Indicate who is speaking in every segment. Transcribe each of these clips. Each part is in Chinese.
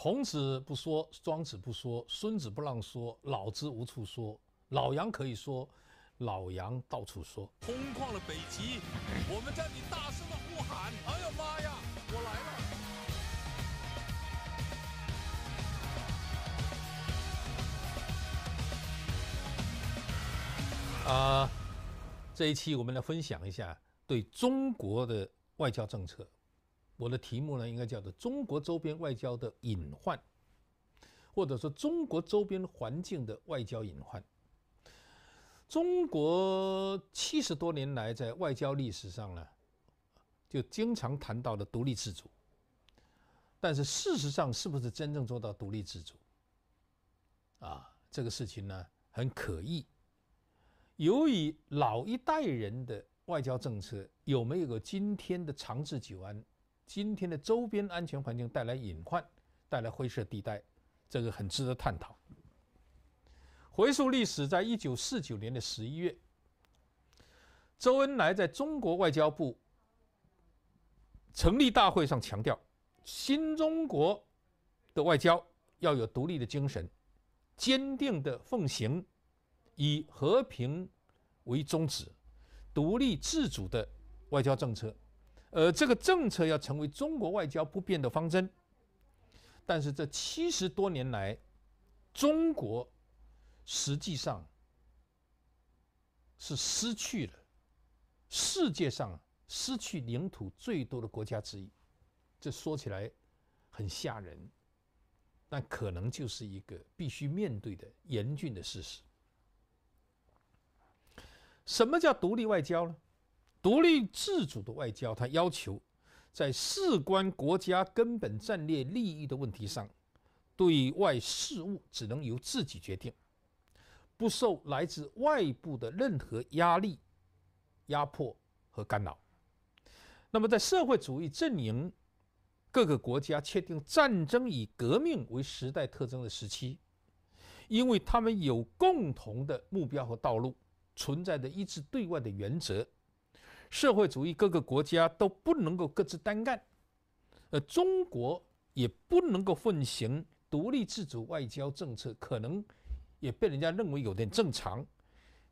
Speaker 1: 孔子不说，庄子不说，孙子不让说，老子无处说，老杨可以说，老杨到处说。空旷了北极，我们在你大声的呼喊。哎呦妈呀，我来了！啊，这一期我们来分享一下对中国的外交政策。我的题目呢，应该叫做“中国周边外交的隐患”，或者说“中国周边环境的外交隐患”。中国七十多年来在外交历史上呢，就经常谈到的独立自主，但是事实上是不是真正做到独立自主？啊，这个事情呢很可疑。由于老一代人的外交政策有没有个今天的长治久安？今天的周边安全环境带来隐患，带来灰色地带，这个很值得探讨。回溯历史，在一九四九年的十一月，周恩来在中国外交部成立大会上强调，新中国的外交要有独立的精神，坚定的奉行以和平为宗旨、独立自主的外交政策。呃，这个政策要成为中国外交不变的方针。但是这七十多年来，中国实际上是失去了世界上失去领土最多的国家之一。这说起来很吓人，但可能就是一个必须面对的严峻的事实。什么叫独立外交呢？独立自主的外交，它要求在事关国家根本战略利益的问题上，对外事务只能由自己决定，不受来自外部的任何压力、压迫和干扰。那么，在社会主义阵营各个国家确定战争以革命为时代特征的时期，因为他们有共同的目标和道路，存在着一致对外的原则。社会主义各个国家都不能够各自单干，呃，中国也不能够奉行独立自主外交政策，可能也被人家认为有点正常。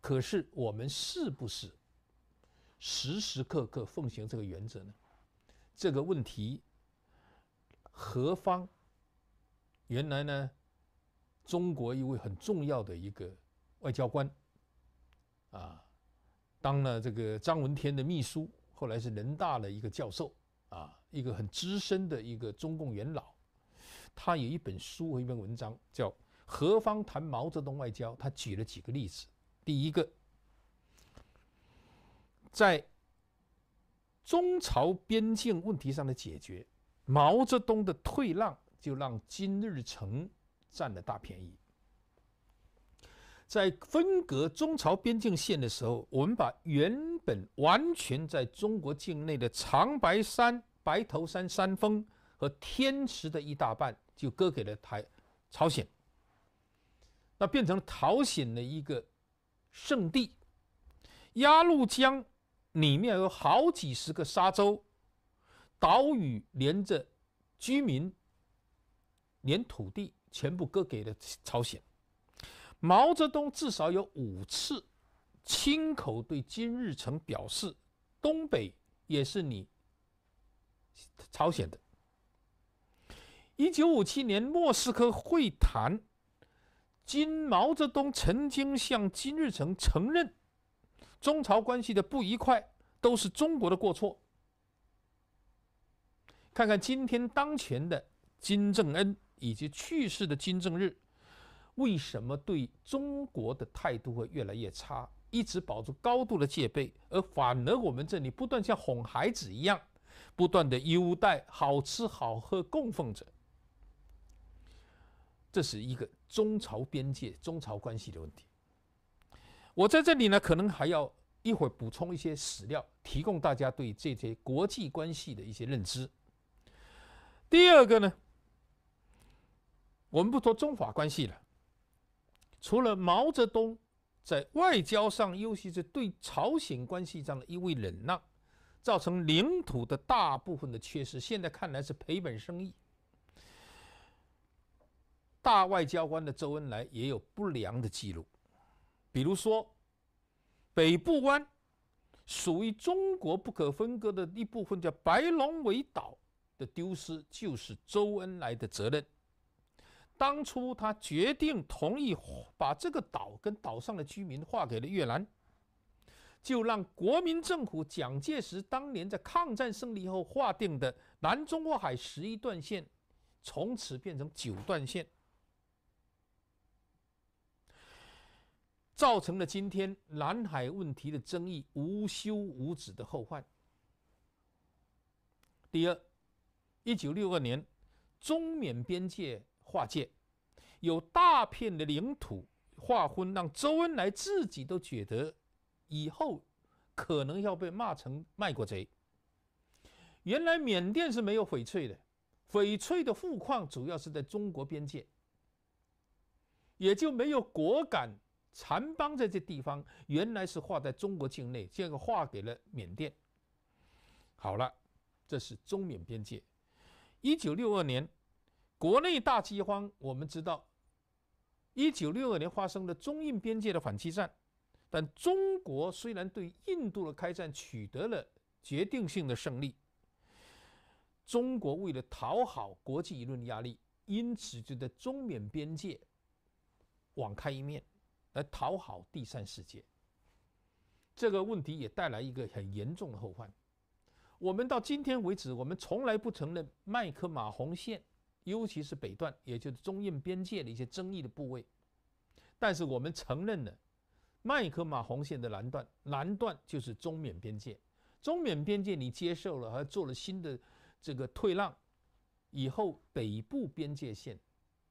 Speaker 1: 可是我们是不是时时刻刻奉行这个原则呢？这个问题，何方？原来呢，中国一位很重要的一个外交官啊。当了这个张闻天的秘书，后来是人大的一个教授，啊，一个很资深的一个中共元老，他有一本书和一篇文章叫《何方谈毛泽东外交》，他举了几个例子。第一个，在中朝边境问题上的解决，毛泽东的退让就让金日成占了大便宜。在分隔中朝边境线的时候，我们把原本完全在中国境内的长白山、白头山山峰和天池的一大半，就割给了台、朝鲜。那变成朝鲜的一个圣地。鸭绿江里面有好几十个沙洲、岛屿，连着居民、连土地，全部割给了朝鲜。毛泽东至少有五次亲口对金日成表示：“东北也是你朝鲜的。”一九五七年莫斯科会谈，金毛泽东曾经向金日成承认，中朝关系的不愉快都是中国的过错。看看今天当前的金正恩以及去世的金正日。为什么对中国的态度会越来越差，一直保持高度的戒备，而反而我们这里不断像哄孩子一样，不断的优待、好吃好喝供奉着，这是一个中朝边界、中朝关系的问题。我在这里呢，可能还要一会儿补充一些史料，提供大家对这些国际关系的一些认知。第二个呢，我们不说中法关系了。除了毛泽东在外交上，尤其是对朝鲜关系上的一味忍让，造成领土的大部分的缺失，现在看来是赔本生意。大外交官的周恩来也有不良的记录，比如说，北部湾属于中国不可分割的一部分，叫白龙尾岛的丢失，就是周恩来的责任。当初他决定同意把这个岛跟岛上的居民划给了越南，就让国民政府蒋介石当年在抗战胜利后划定的南中国海十一段线，从此变成九段线，造成了今天南海问题的争议无休无止的后患。第二，一九六二年中缅边界。划界，有大片的领土划分，让周恩来自己都觉得以后可能要被骂成卖国贼。原来缅甸是没有翡翠的，翡翠的富矿主要是在中国边界，也就没有果敢残邦在这地方。原来是划在中国境内，这个划给了缅甸。好了，这是中缅边界。一九六二年。国内大饥荒，我们知道，一九六二年发生的中印边界的反击战，但中国虽然对印度的开战取得了决定性的胜利，中国为了讨好国际舆论压力，因此就在中缅边界网开一面，来讨好第三世界。这个问题也带来一个很严重的后患。我们到今天为止，我们从来不承认麦克马洪线。尤其是北段，也就是中印边界的一些争议的部位，但是我们承认了麦克马洪线的南段，南段就是中缅边界。中缅边界你接受了，还做了新的这个退让，以后北部边界线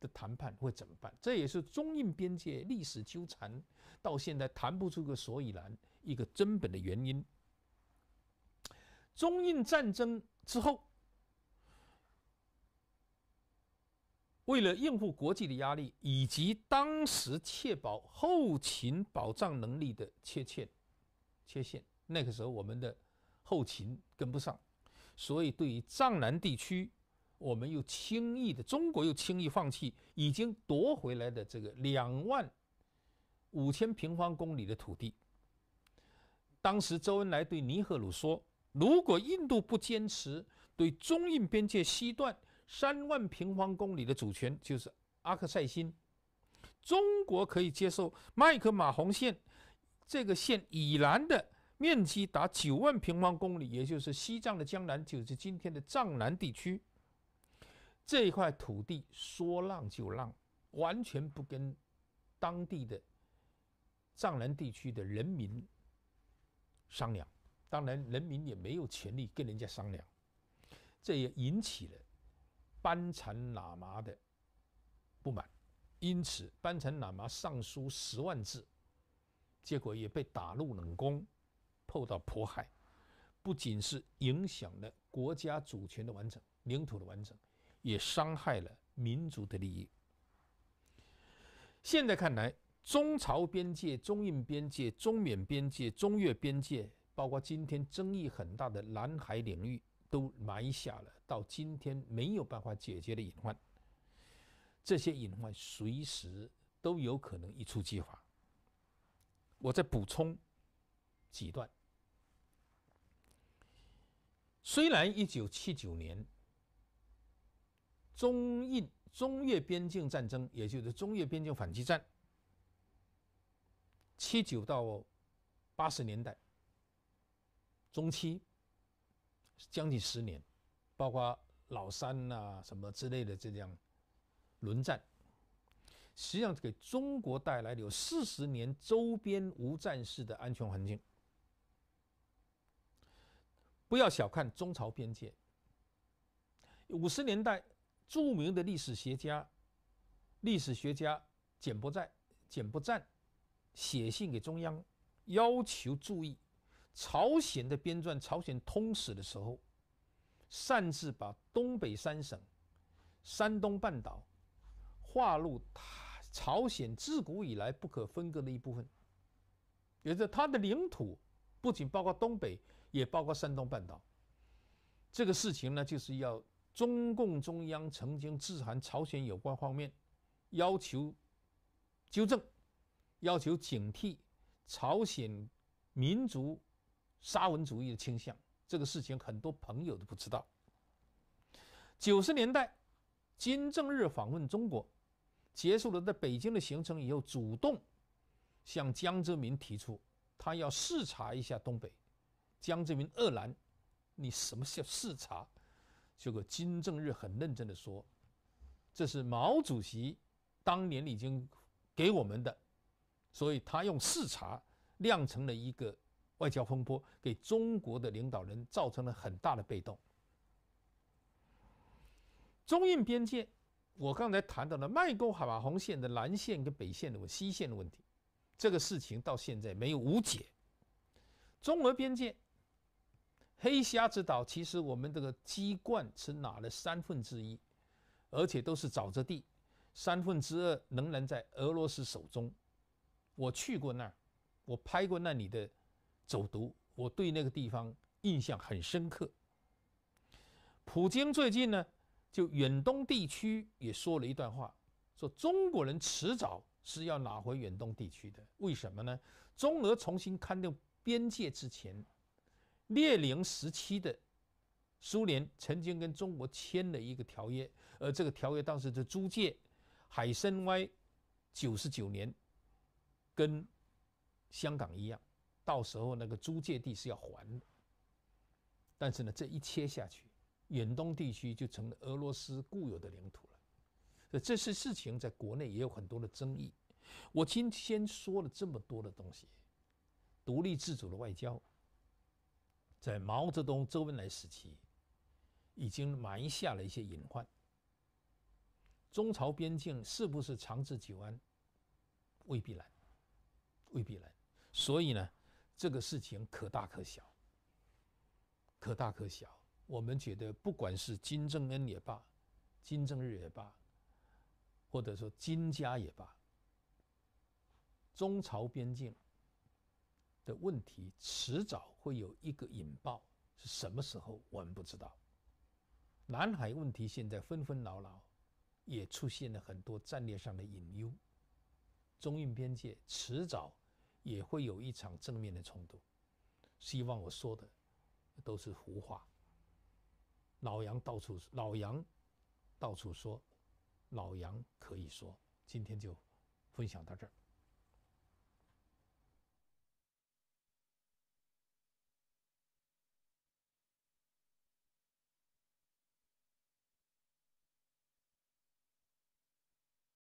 Speaker 1: 的谈判会怎么办？这也是中印边界历史纠缠到现在谈不出个所以然一个根本的原因。中印战争之后。为了应付国际的压力，以及当时确保后勤保障能力的缺陷，缺陷那个时候我们的后勤跟不上，所以对于藏南地区，我们又轻易的中国又轻易放弃已经夺回来的这个两万五千平方公里的土地。当时周恩来对尼赫鲁说：“如果印度不坚持对中印边界西段。”三万平方公里的主权就是阿克塞钦，中国可以接受麦克马洪线这个线以南的面积达九万平方公里，也就是西藏的江南，就是今天的藏南地区。这一块土地说让就让，完全不跟当地的藏南地区的人民商量。当然，人民也没有权利跟人家商量，这也引起了。班禅喇嘛的不满，因此班禅喇嘛上书十万字，结果也被打入冷宫，受到迫害。不仅是影响了国家主权的完整、领土的完整，也伤害了民族的利益。现在看来，中朝边界、中印边界、中缅边界、中越边界，包括今天争议很大的南海领域。都埋下了到今天没有办法解决的隐患，这些隐患随时都有可能一触即发。我再补充几段。虽然一九七九年中印中越边境战争，也就是中越边境反击战，七九到八十年代中期。将近十年，包括老三呐什么之类的这样轮战，实际上给中国带来了有四十年周边无战事的安全环境。不要小看中朝边界。五十年代，著名的历史学家、历史学家简伯寨简伯赞写信给中央，要求注意。朝鲜的编撰《朝鲜通史》的时候，擅自把东北三省、山东半岛划入朝鲜自古以来不可分割的一部分，就是它的领土不仅包括东北，也包括山东半岛。这个事情呢，就是要中共中央曾经致函朝鲜有关方面，要求纠正，要求警惕朝鲜民族。沙文主义的倾向，这个事情很多朋友都不知道。九十年代，金正日访问中国，结束了在北京的行程以后，主动向江泽民提出，他要视察一下东北。江泽民愕然：“你什么叫视察？”结果金正日很认真的说：“这是毛主席当年已经给我们的，所以他用视察酿成了一个。”外交风波给中国的领导人造成了很大的被动。中印边界，我刚才谈到了麦沟海马洪线的南线跟北线的西线的问题，这个事情到现在没有无解。中俄边界，黑瞎子岛其实我们这个鸡冠是拿了三分之一，而且都是沼泽地，三分之二仍然在俄罗斯手中。我去过那儿，我拍过那里的。走读，我对那个地方印象很深刻。普京最近呢，就远东地区也说了一段话，说中国人迟早是要拿回远东地区的。为什么呢？中俄重新勘定边界之前，列宁时期的苏联曾经跟中国签了一个条约，而这个条约当时的租借海参崴九十九年，跟香港一样。到时候那个租借地是要还的，但是呢，这一切下去，远东地区就成了俄罗斯固有的领土了。这些事情在国内也有很多的争议。我今天说了这么多的东西，独立自主的外交，在毛泽东、周恩来时期已经埋下了一些隐患。中朝边境是不是长治久安，未必然，未必然。所以呢？这个事情可大可小，可大可小。我们觉得，不管是金正恩也罢，金正日也罢，或者说金家也罢，中朝边境的问题迟早会有一个引爆，是什么时候我们不知道。南海问题现在纷纷扰扰，也出现了很多战略上的隐忧，中印边界迟早。也会有一场正面的冲突，希望我说的都是胡话。老杨到处，老杨到处说，老杨可以说，今天就分享到这儿。